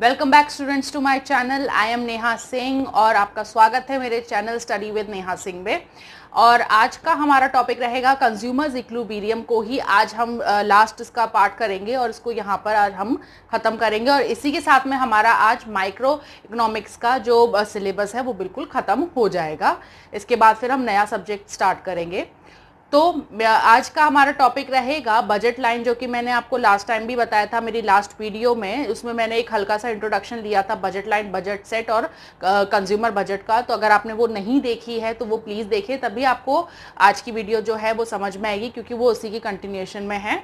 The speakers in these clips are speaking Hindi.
welcome back students to my channel I am Neha Singh और आपका स्वागत है मेरे channel study with Neha Singh में और आज का हमारा टॉपिक रहेगा कंज्यूमर्स इक्लूबीरियम को ही आज हम लास्ट इसका पार्ट करेंगे और इसको यहाँ पर आज हम ख़त्म करेंगे और इसी के साथ में हमारा आज माइक्रो इकोनॉमिक्स का जो सिलेबस है वो बिल्कुल ख़त्म हो जाएगा इसके बाद फिर हम नया सब्जेक्ट स्टार्ट करेंगे तो आज का हमारा टॉपिक रहेगा बजट लाइन जो कि मैंने आपको लास्ट टाइम भी बताया था मेरी लास्ट वीडियो में उसमें मैंने एक हल्का सा इंट्रोडक्शन लिया था बजट लाइन बजट सेट और कंज्यूमर बजट का तो अगर आपने वो नहीं देखी है तो वो प्लीज़ देखें तभी आपको आज की वीडियो जो है वो समझ में आएगी क्योंकि वो उसी की कंटिन्यूएशन में है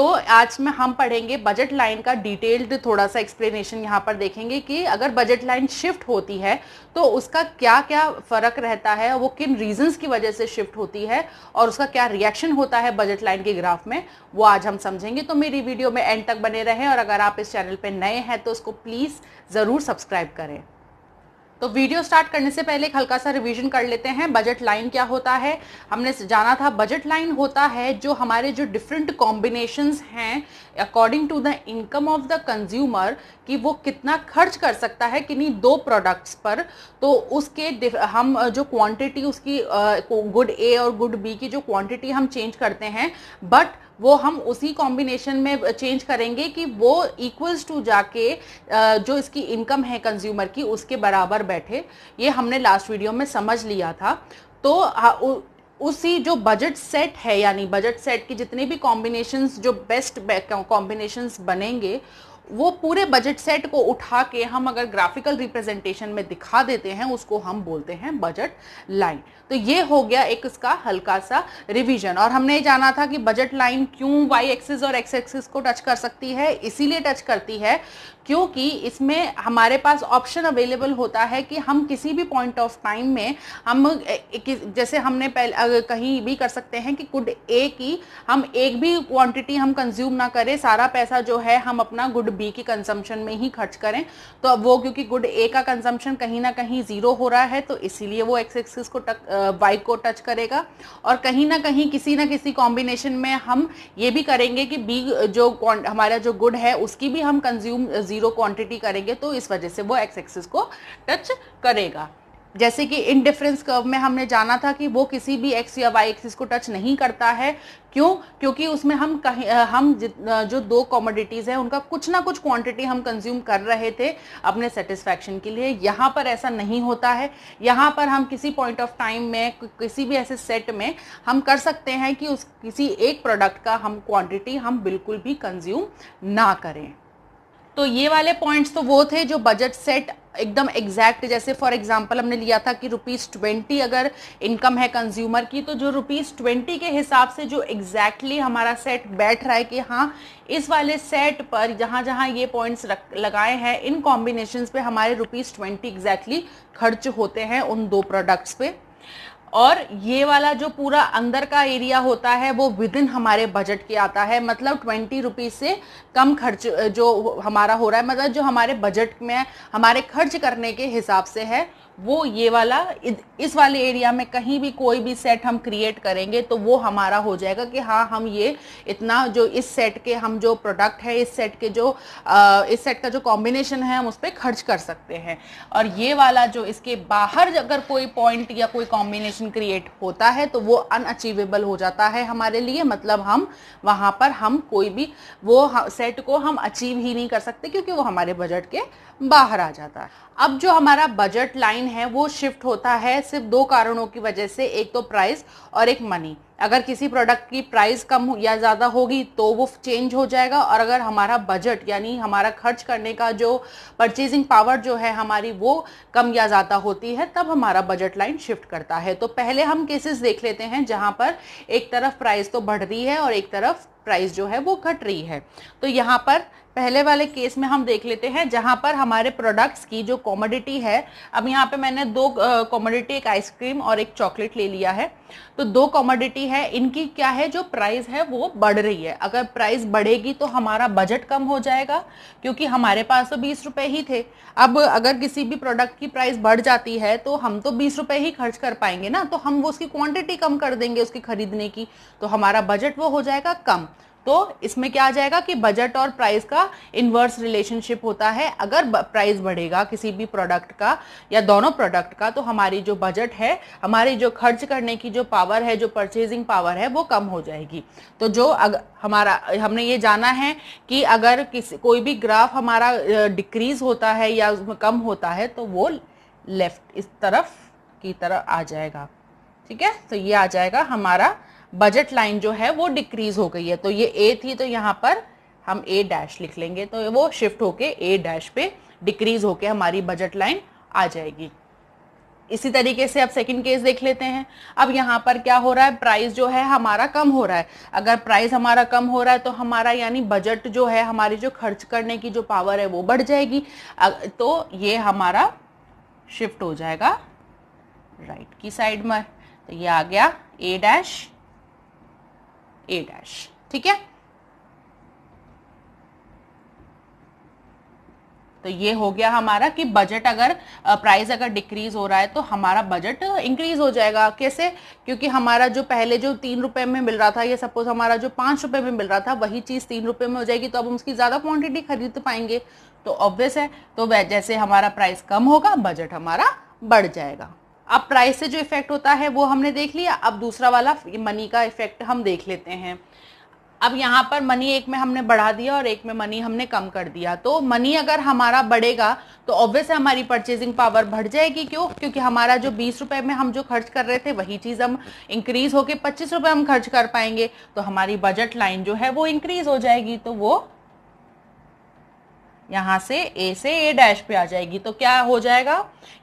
तो आज में हम पढ़ेंगे बजट लाइन का डिटेल्ड थोड़ा सा एक्सप्लेनेशन यहाँ पर देखेंगे कि अगर बजट लाइन शिफ्ट होती है तो उसका क्या क्या फ़र्क रहता है वो किन रीजंस की वजह से शिफ्ट होती है और उसका क्या रिएक्शन होता है बजट लाइन के ग्राफ में वो आज हम समझेंगे तो मेरी वीडियो में एंड तक बने रहें और अगर आप इस चैनल पर नए हैं तो उसको प्लीज़ ज़रूर सब्सक्राइब करें तो वीडियो स्टार्ट करने से पहले एक हल्का सा रिवीजन कर लेते हैं बजट लाइन क्या होता है हमने जाना था बजट लाइन होता है जो हमारे जो डिफरेंट कॉम्बिनेशंस हैं according to the income of the consumer कि वो कितना खर्च कर सकता है किन्हीं दो प्रोडक्ट्स पर तो उसके हम जो क्वांटिटी उसकी गुड ए और गुड बी की जो क्वांटिटी हम चेंज करते हैं बट वो हम उसी कॉम्बिनेशन में चेंज करेंगे कि वो इक्वल्स टू जाके जो इसकी इनकम है कंज्यूमर की उसके बराबर बैठे ये हमने लास्ट वीडियो में समझ लिया था तो उसी जो बजट सेट है यानी बजट सेट की जितने भी कॉम्बिनेशंस जो बेस्ट कॉम्बिनेशंस बनेंगे वो पूरे बजट सेट को उठा के हम अगर ग्राफिकल रिप्रेजेंटेशन में दिखा देते हैं उसको हम बोलते हैं बजट लाइन तो ये हो गया एक इसका हल्का सा रिविजन और हमने ये जाना था कि बजट लाइन क्यों वाई एक्सिस और एक्स एक्सिस को टच कर सकती है इसीलिए टच करती है क्योंकि इसमें हमारे पास ऑप्शन अवेलेबल होता है कि हम किसी भी पॉइंट ऑफ टाइम में हम जैसे हमने पहले कहीं भी कर सकते हैं कि गुड ए की हम एक भी क्वांटिटी हम कंज्यूम ना करें सारा पैसा जो है हम अपना गुड बी की कंजम्पशन में ही खर्च करें तो अब वो क्योंकि गुड ए का कंजम्पशन कहीं ना कहीं ज़ीरो हो रहा है तो इसीलिए वो एक्स एक्सिस को टक वाई को टच करेगा और कहीं ना कहीं किसी ना किसी कॉम्बिनेशन में हम ये भी करेंगे कि बी जो हमारा जो गुड है उसकी भी हम कंज्यूम ज़ीरो क्वांटिटी करेंगे तो इस वजह से वो एक्स एक्सिस को टच करेगा जैसे कि इन डिफरेंस कर्व में हमने जाना था कि वो किसी भी एक्स या वाई एक्सिस को टच नहीं करता है क्यों क्योंकि उसमें हम कहीं हम जो दो कॉमोडिटीज़ हैं उनका कुछ ना कुछ क्वांटिटी हम कंज्यूम कर रहे थे अपने सेटिस्फैक्शन के लिए यहाँ पर ऐसा नहीं होता है यहाँ पर हम किसी पॉइंट ऑफ टाइम में किसी भी ऐसे सेट में हम कर सकते हैं कि उस किसी एक प्रोडक्ट का हम क्वांटिटी हम बिल्कुल भी कंज्यूम ना करें तो ये वाले पॉइंट्स तो वो थे जो बजट सेट एकदम एग्जैक्ट जैसे फॉर एग्जांपल हमने लिया था कि रुपीज़ ट्वेंटी अगर इनकम है कंज्यूमर की तो जो रुपीज़ ट्वेंटी के हिसाब से जो एग्जैक्टली exactly हमारा सेट बैठ रहा है कि हाँ इस वाले सेट पर जहाँ जहाँ ये पॉइंट्स लगाए हैं इन कॉम्बिनेशन पे हमारे रुपीज़ ट्वेंटी एग्जैक्टली खर्च होते हैं उन दो प्रोडक्ट्स पे और ये वाला जो पूरा अंदर का एरिया होता है वो विद इन हमारे बजट के आता है मतलब ट्वेंटी रुपीज़ से कम खर्च जो हमारा हो रहा है मतलब जो हमारे बजट में हमारे खर्च करने के हिसाब से है वो ये वाला इस वाले एरिया में कहीं भी कोई भी सेट हम क्रिएट करेंगे तो वो हमारा हो जाएगा कि हाँ हम ये इतना जो इस सेट के हम जो प्रोडक्ट है इस सेट के जो आ, इस सेट का जो कॉम्बिनेशन है हम उस पर खर्च कर सकते हैं और ये वाला जो इसके बाहर अगर कोई पॉइंट या कोई कॉम्बिनेशन क्रिएट होता है तो वो अनअचीवेबल हो जाता है हमारे लिए मतलब हम वहाँ पर हम कोई भी वो सेट को हम अचीव ही नहीं कर सकते क्योंकि वो हमारे बजट के बाहर आ जाता है अब जो हमारा बजट लाइन है वो शिफ्ट होता है सिर्फ दो कारणों की वजह से एक तो प्राइस और एक मनी अगर किसी प्रोडक्ट की प्राइस कम या ज़्यादा होगी तो वो चेंज हो जाएगा और अगर हमारा बजट यानी हमारा खर्च करने का जो परचेजिंग पावर जो है हमारी वो कम या ज़्यादा होती है तब हमारा बजट लाइन शिफ्ट करता है तो पहले हम केसेस देख लेते हैं जहाँ पर एक तरफ प्राइस तो बढ़ रही है और एक तरफ प्राइस जो है वो घट रही है तो यहाँ पर पहले वाले केस में हम देख लेते हैं जहां पर हमारे प्रोडक्ट्स की जो कॉमोडिटी है अब यहाँ पे मैंने दो कॉमोडिटी एक आइसक्रीम और एक चॉकलेट ले लिया है तो दो कॉमोडिटी है इनकी क्या है जो प्राइस है वो बढ़ रही है अगर प्राइस बढ़ेगी तो हमारा बजट कम हो जाएगा क्योंकि हमारे पास तो बीस रुपए ही थे अब अगर किसी भी प्रोडक्ट की प्राइस बढ़ जाती है तो हम तो बीस रुपये ही खर्च कर पाएंगे ना तो हम वो उसकी क्वांटिटी कम कर देंगे उसकी खरीदने की तो हमारा बजट वो हो जाएगा कम तो इसमें क्या आ जाएगा कि बजट और प्राइस का इन्वर्स रिलेशनशिप होता है अगर प्राइस बढ़ेगा किसी भी प्रोडक्ट का या दोनों प्रोडक्ट का तो हमारी जो बजट है हमारी जो खर्च करने की जो पावर है जो परचेजिंग पावर है वो कम हो जाएगी तो जो अग, हमारा हमने ये जाना है कि अगर किसी कोई भी ग्राफ हमारा डिक्रीज होता है या कम होता है तो वो लेफ्ट इस तरफ की तरफ आ जाएगा ठीक है तो ये आ जाएगा हमारा बजट लाइन जो है वो डिक्रीज हो गई है तो ये ए थी तो यहाँ पर हम ए डैश लिख लेंगे तो वो शिफ्ट होके ए डैश पे डिक्रीज होके हमारी बजट लाइन आ जाएगी इसी तरीके से अब सेकंड केस देख लेते हैं अब यहाँ पर क्या हो रहा है प्राइस जो है हमारा कम हो रहा है अगर प्राइस हमारा कम हो रहा है तो हमारा यानी बजट जो है हमारी जो खर्च करने की जो पावर है वो बढ़ जाएगी तो ये हमारा शिफ्ट हो जाएगा राइट की साइड में तो ये आ गया ए डैश ए डैश ठीक है तो ये हो गया हमारा कि बजट अगर प्राइस अगर डिक्रीज हो रहा है तो हमारा बजट इंक्रीज हो जाएगा कैसे क्योंकि हमारा जो पहले जो तीन रुपए में मिल रहा था या सपोज हमारा जो पांच रुपए में मिल रहा था वही चीज़ तीन रुपए में हो जाएगी तो अब हम उसकी ज़्यादा क्वांटिटी खरीद पाएंगे तो ऑब्वियस है तो जैसे हमारा प्राइस कम होगा बजट हमारा बढ़ जाएगा अब प्राइस से जो इफ़ेक्ट होता है वो हमने देख लिया अब दूसरा वाला मनी का इफ़ेक्ट हम देख लेते हैं अब यहाँ पर मनी एक में हमने बढ़ा दिया और एक में मनी हमने कम कर दिया तो मनी अगर हमारा बढ़ेगा तो ऑब्वियस हमारी परचेजिंग पावर बढ़ जाएगी क्यों क्योंकि हमारा जो बीस रुपये में हम जो खर्च कर रहे थे वही चीज़ हम इंक्रीज़ होकर पच्चीस रुपये हम खर्च कर पाएंगे तो हमारी बजट लाइन जो है वो इंक्रीज़ हो जाएगी तो वो यहाँ से ए से ए डैश पे आ जाएगी तो क्या हो जाएगा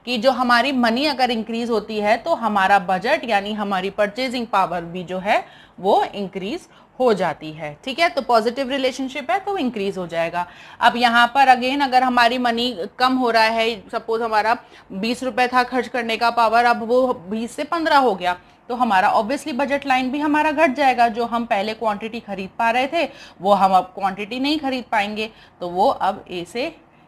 कि जो हमारी मनी अगर इंक्रीज होती है तो हमारा बजट यानी हमारी परचेजिंग पावर भी जो है वो इंक्रीज हो जाती है ठीक है तो पॉजिटिव रिलेशनशिप है तो इंक्रीज हो जाएगा अब यहाँ पर अगेन अगर हमारी मनी कम हो रहा है सपोज हमारा बीस रुपए था खर्च करने का पावर अब वो बीस से पंद्रह हो गया तो हमारा ऑब्वियसली बजट लाइन भी हमारा घट जाएगा जो हम पहले क्वांटिटी खरीद पा रहे थे वो हम अब क्वांटिटी नहीं खरीद पाएंगे तो वो अब ए से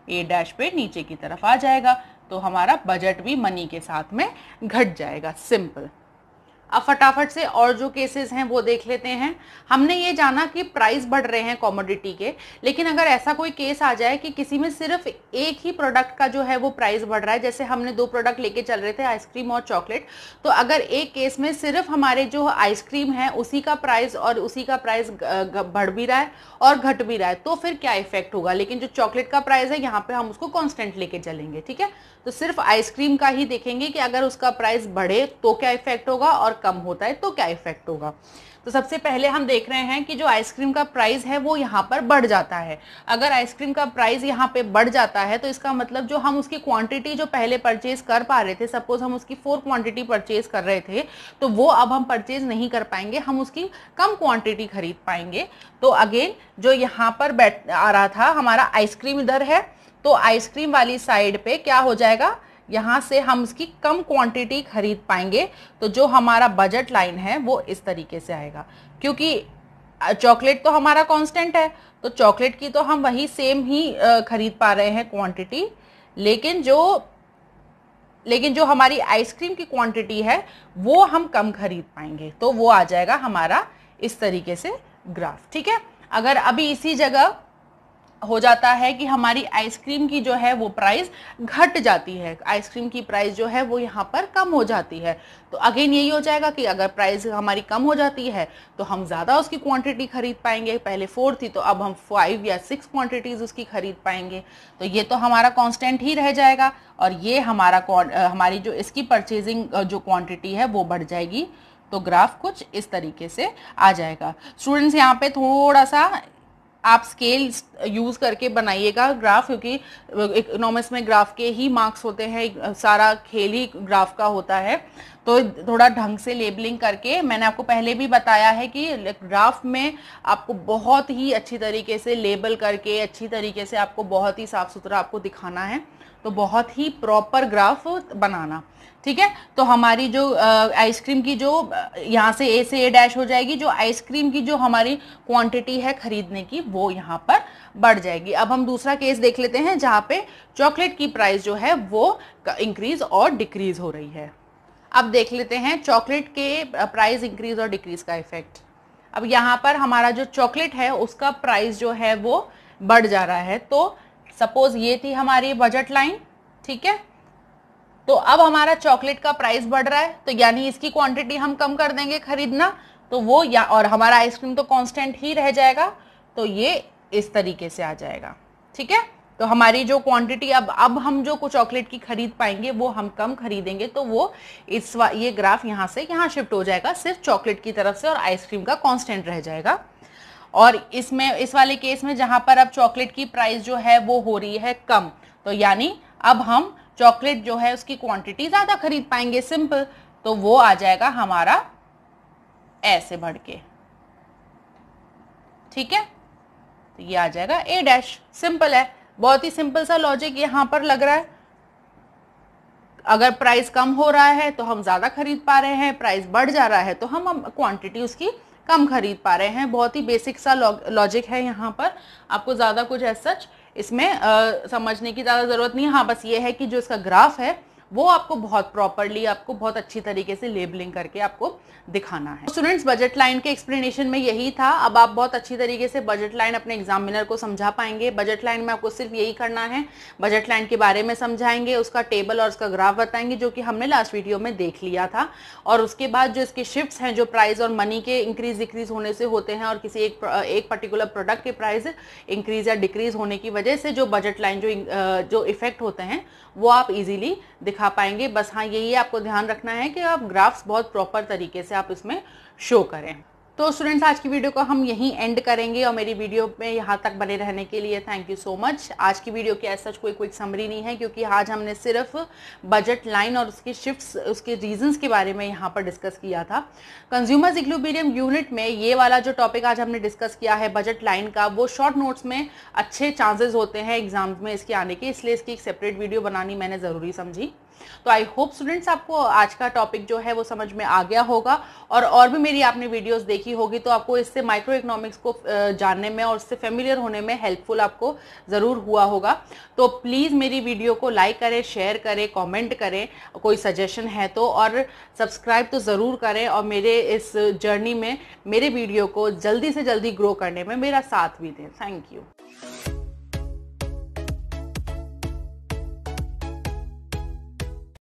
ए डैश पे नीचे की तरफ आ जाएगा तो हमारा बजट भी मनी के साथ में घट जाएगा सिंपल अब फटाफट से और जो केसेस हैं वो देख लेते हैं हमने ये जाना कि प्राइस बढ़ रहे हैं कॉमोडिटी के लेकिन अगर ऐसा कोई केस आ जाए कि किसी में सिर्फ एक ही प्रोडक्ट का जो है वो प्राइस बढ़ रहा है जैसे हमने दो प्रोडक्ट लेके चल रहे थे आइसक्रीम और चॉकलेट तो अगर एक केस में सिर्फ हमारे जो आइसक्रीम है उसी का प्राइस और उसी का प्राइस बढ़ भी रहा है और घट भी रहा है तो फिर क्या इफेक्ट होगा लेकिन जो चॉकलेट का प्राइस है यहाँ पर हम उसको कॉन्स्टेंट लेके चलेंगे ठीक है तो सिर्फ आइसक्रीम का ही देखेंगे कि अगर उसका प्राइस बढ़े तो क्या इफेक्ट होगा और कम होता है तो क्या इफेक्ट होगा तो सबसे पहले हम देख रहे हैं कि जो आइसक्रीम का प्राइस है वो यहाँ पर बढ़ जाता है अगर आइसक्रीम का प्राइस यहाँ पे बढ़ जाता है तो इसका मतलब जो हम उसकी क्वांटिटी जो पहले परचेज कर पा रहे थे सपोज हम उसकी फोर क्वांटिटी परचेज कर रहे थे तो वो अब हम परचेज नहीं कर पाएंगे हम उसकी कम क्वांटिटी खरीद पाएंगे तो अगेन जो यहाँ पर बैठ आ रहा था हमारा आइसक्रीम इधर है तो आइसक्रीम वाली साइड पर क्या हो जाएगा यहाँ से हम उसकी कम क्वांटिटी खरीद पाएंगे तो जो हमारा बजट लाइन है वो इस तरीके से आएगा क्योंकि चॉकलेट तो हमारा कांस्टेंट है तो चॉकलेट की तो हम वही सेम ही खरीद पा रहे हैं क्वांटिटी लेकिन जो लेकिन जो हमारी आइसक्रीम की क्वांटिटी है वो हम कम खरीद पाएंगे तो वो आ जाएगा हमारा इस तरीके से ग्राफ ठीक है अगर अभी इसी जगह हो जाता है कि हमारी आइसक्रीम की जो है वो प्राइस घट जाती है आइसक्रीम की प्राइस जो है वो यहाँ पर कम हो जाती है तो अगेन यही हो जाएगा कि अगर प्राइस हमारी कम हो जाती है तो हम ज़्यादा उसकी क्वांटिटी खरीद पाएंगे पहले फोर थी तो अब हम फाइव या सिक्स क्वांटिटीज़ उसकी खरीद पाएंगे तो ये तो हमारा कॉन्स्टेंट ही रह जाएगा और ये हमारा हमारी जो इसकी परचेजिंग जो क्वान्टिटी है वो बढ़ जाएगी तो ग्राफ कुछ इस तरीके से आ जाएगा स्टूडेंट्स यहाँ पे थोड़ा सा आप स्केल यूज़ करके बनाइएगा ग्राफ क्योंकि इकोनॉमिक्स में ग्राफ के ही मार्क्स होते हैं सारा खेल ही ग्राफ का होता है तो थोड़ा ढंग से लेबलिंग करके मैंने आपको पहले भी बताया है कि ग्राफ में आपको बहुत ही अच्छी तरीके से लेबल करके अच्छी तरीके से आपको बहुत ही साफ़ सुथरा आपको दिखाना है तो बहुत ही प्रॉपर ग्राफ बनाना ठीक है तो हमारी जो आइसक्रीम की जो यहाँ से ए से ए डैश हो जाएगी जो आइसक्रीम की जो हमारी क्वांटिटी है खरीदने की वो यहाँ पर बढ़ जाएगी अब हम दूसरा केस देख लेते हैं जहाँ पे चॉकलेट की प्राइस जो है वो इंक्रीज और डिक्रीज हो रही है अब देख लेते हैं चॉकलेट के प्राइस इंक्रीज और डिक्रीज का इफेक्ट अब यहाँ पर हमारा जो चॉकलेट है उसका प्राइस जो है वो बढ़ जा रहा है तो सपोज ये थी हमारी बजट लाइन ठीक है तो अब हमारा चॉकलेट का प्राइस बढ़ रहा है तो यानी इसकी क्वांटिटी हम कम कर देंगे खरीदना तो वो या और हमारा आइसक्रीम तो कांस्टेंट ही रह जाएगा तो ये इस तरीके से आ जाएगा ठीक है तो हमारी जो क्वांटिटी अब अब हम जो चॉकलेट की खरीद पाएंगे वो हम कम खरीदेंगे तो वो इस ये ग्राफ यहाँ से यहाँ शिफ्ट हो जाएगा सिर्फ चॉकलेट की तरफ से और आइसक्रीम का कॉन्स्टेंट रह जाएगा और इसमें इस वाले केस में जहां पर अब चॉकलेट की प्राइस जो है वो हो रही है कम तो यानी अब हम चॉकलेट जो है उसकी क्वांटिटी ज्यादा खरीद पाएंगे सिंपल तो वो आ जाएगा हमारा ऐसे बढ़ के ठीक है तो ये आ जाएगा ए डैश सिंपल है बहुत ही सिंपल सा लॉजिक यहां पर लग रहा है अगर प्राइस कम हो रहा है तो हम ज़्यादा खरीद पा रहे हैं प्राइस बढ़ जा रहा है तो हम क्वांटिटी उसकी कम खरीद पा रहे हैं बहुत ही बेसिक सा लॉजिक है यहाँ पर आपको ज़्यादा कुछ ऐसा सच इसमें आ, समझने की ज़्यादा ज़रूरत नहीं है हाँ बस ये है कि जो इसका ग्राफ है वो आपको बहुत प्रॉपरली आपको बहुत अच्छी तरीके से लेबलिंग करके आपको दिखाना है स्टूडेंट्स बजट लाइन के एक्सप्लेनेशन में यही था अब आप बहुत अच्छी तरीके से बजट लाइन अपने एग्जामिनर को समझा पाएंगे बजट लाइन में आपको सिर्फ यही करना है बजट लाइन के बारे में समझाएंगे उसका टेबल और उसका ग्राफ बताएंगे जो कि हमने लास्ट वीडियो में देख लिया था और उसके बाद जो इसके शिफ्ट हैं जो प्राइस और मनी के इंक्रीज डिक्रीज होने से होते हैं और किसी एक एक पर्टिकुलर प्रोडक्ट के प्राइस इंक्रीज या डिक्रीज होने की वजह से जो बजट लाइन जो जो इफेक्ट होते हैं वो आप इजीली दिखा दिखा पाएंगे बस हाँ यही आपको ध्यान रखना है कि आप ग्राफ्स बहुत प्रॉपर तरीके से आप इसमें शो करें तो स्टूडेंट्स आज की वीडियो को हम यहीं एंड करेंगे और मेरी वीडियो में यहाँ तक बने रहने के लिए थैंक यू सो मच आज की वीडियो की ऐसा कोई क्विक समरी नहीं है क्योंकि आज हमने सिर्फ बजट लाइन और उसकी शिफ्ट उसके रीजन्स के बारे में यहाँ पर डिस्कस किया था कंज्यूमर्स इक्लूबीरियम यूनिट में ये वाला जो टॉपिक आज हमने डिस्कस किया है बजट लाइन का वो शॉर्ट नोट्स में अच्छे चांसेज होते हैं एग्जाम में इसके आने के इसलिए इसकी एक सेपरेट वीडियो बनानी मैंने ज़रूरी समझी तो आई होप स्टूडेंट्स आपको आज का टॉपिक जो है वो समझ में आ गया होगा और और भी मेरी आपने वीडियोस देखी की होगी तो आपको इससे माइक्रो इकोनॉमिक्स को जानने में और इससे फेमिलियर होने में हेल्पफुल आपको ज़रूर हुआ होगा तो प्लीज़ मेरी वीडियो को लाइक करें शेयर करें कमेंट करें कोई सजेशन है तो और सब्सक्राइब तो ज़रूर करें और मेरे इस जर्नी में मेरे वीडियो को जल्दी से जल्दी ग्रो करने में मेरा साथ भी दें थैंक यू